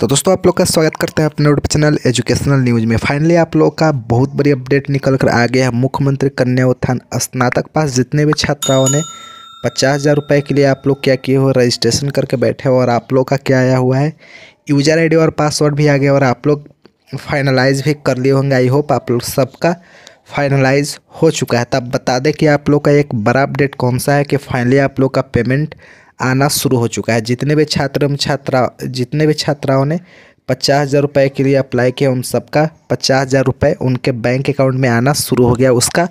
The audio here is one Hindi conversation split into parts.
तो दोस्तों आप लोग का स्वागत करते हैं अपने यूट्यूब चैनल एजुकेशनल न्यूज में फाइनली आप लोग का बहुत बड़ी अपडेट निकल कर आ गया है मुख्यमंत्री कन्या उत्थान स्नातक पास जितने भी छात्राओं ने पचास हज़ार रुपये के लिए आप लोग क्या किए हो रजिस्ट्रेशन करके बैठे हो और आप लोग का क्या आया हुआ है यूजर आई और पासवर्ड भी आ गया और आप लोग फाइनलाइज भी कर लिए होंगे आई होप आप लोग सबका फाइनलाइज हो चुका है तब बता दें कि आप लोग का एक बड़ा अपडेट कौन सा है कि फाइनली आप लोग का पेमेंट आना शुरू हो चुका है जितने भी छात्र एवं छात्रा जितने भी छात्राओं ने पचास हज़ार रुपये के लिए अप्लाई किया उन सबका पचास हज़ार रुपये उनके बैंक अकाउंट में आना शुरू हो गया उसका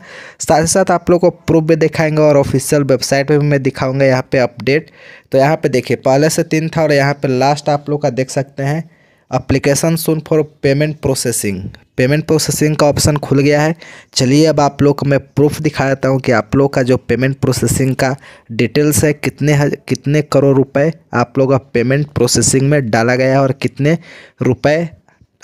साथ ही साथ आप लोग को प्रूफ भी दिखाएंगे और ऑफिशियल वेबसाइट पे भी मैं दिखाऊंगा यहाँ पे अपडेट तो यहाँ पे देखिए पहले से तीन था और यहाँ पे लास्ट आप लोग का देख सकते हैं अप्लीकेशन सुन for payment processing payment processing का ऑप्शन खुल गया है चलिए अब आप लोग को मैं प्रूफ दिखा देता हूँ कि आप लोग का जो पेमेंट प्रोसेसिंग का डिटेल्स है कितने हज, कितने करोड़ रुपए आप लोग का पेमेंट प्रोसेसिंग में डाला गया है और कितने रुपए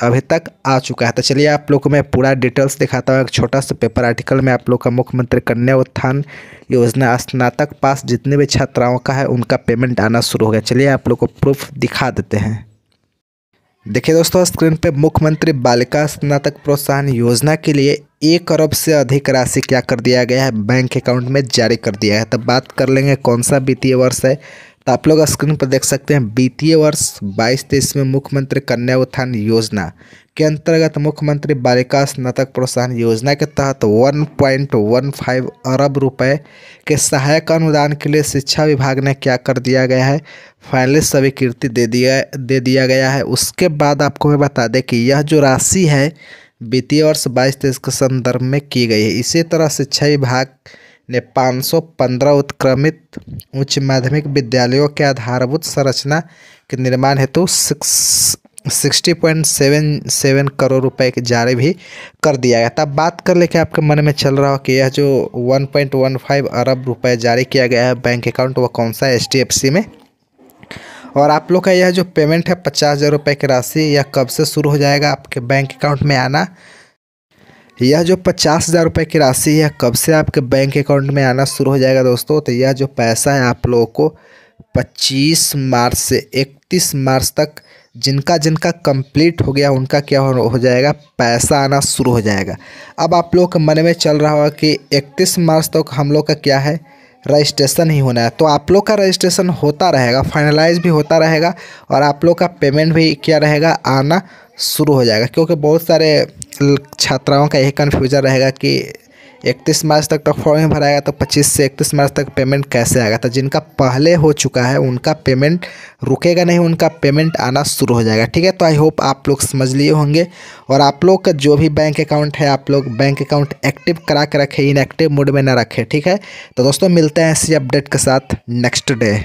अभी तक आ चुका है तो चलिए आप लोग को मैं पूरा डिटेल्स दिखाता हूँ एक छोटा सा पेपर आर्टिकल में आप लोग का मुख्यमंत्री कन्या उत्थान योजना स्नातक पास जितने भी छात्राओं का है उनका पेमेंट आना शुरू हो गया चलिए आप लोग को प्रूफ दिखा देते हैं देखिए दोस्तों स्क्रीन पे मुख्यमंत्री बालिका स्नातक प्रोत्साहन योजना के लिए एक अरब से अधिक राशि क्या कर दिया गया है बैंक अकाउंट में जारी कर दिया है तो बात कर लेंगे कौन सा वित्तीय वर्ष है तो आप लोग स्क्रीन पर देख सकते हैं वित्तीय वर्ष बाईस तेईस में मुख्यमंत्री कन्या उत्थान योजना के अंतर्गत मुख्यमंत्री बालिका स्नातक प्रोत्साहन योजना के तहत 1.15 अरब रुपए के सहायक अनुदान के लिए शिक्षा विभाग ने क्या कर दिया गया है फाइनली स्वीकृति दे दिया दे दिया गया है उसके बाद आपको मैं बता दें कि यह जो राशि है वित्तीय वर्ष बाईस तेईस के संदर्भ में की गई है इसी तरह शिक्षा विभाग ने 515 उत्क्रमित उच्च माध्यमिक विद्यालयों के आधारभूत संरचना के निर्माण हेतु six sixty point seven seven crore रुपए के जारी भी कर दिया गया तब बात कर लेके आपके मन में चल रहा हो कि यह जो वन पॉइंट वन फाइव अरब रुपए जारी किया गया है बैंक अकाउंट वह कौन सा है एच में और आप लोग का यह जो पेमेंट है पचास हज़ार रुपये की राशि यह कब से शुरू हो जाएगा आपके बैंक अकाउंट में आना यह जो पचास हज़ार रुपये की राशि है कब से आपके बैंक अकाउंट में आना शुरू हो जाएगा दोस्तों तो यह जो पैसा है आप लोगों को पच्चीस मार्च से इकतीस मार्च तक जिनका जिनका कंप्लीट हो गया उनका क्या हो जाएगा पैसा आना शुरू हो जाएगा अब आप लोग के मन में चल रहा होगा कि इकतीस मार्च तक तो हम लोग का क्या है रजिस्ट्रेशन ही होना है तो आप लोग का रजिस्ट्रेशन होता रहेगा फाइनलाइज भी होता रहेगा और आप लोग का पेमेंट भी क्या रहेगा आना शुरू हो जाएगा क्योंकि बहुत सारे छात्राओं का यही कन्फ्यूज़न रहेगा कि इकतीस मार्च तक तो फॉर्म भराएगा तो पच्चीस से इकतीस मार्च तक पेमेंट कैसे आएगा तो जिनका पहले हो चुका है उनका पेमेंट रुकेगा नहीं उनका पेमेंट आना शुरू हो जाएगा ठीक है तो आई होप आप लोग समझ लिए होंगे और आप लोग का जो भी बैंक अकाउंट है आप लोग बैंक अकाउंट एक्टिव करा के रखें इनएक्टिव मोड में ना रखें ठीक है तो दोस्तों मिलते हैं इसी अपडेट के साथ नेक्स्ट डे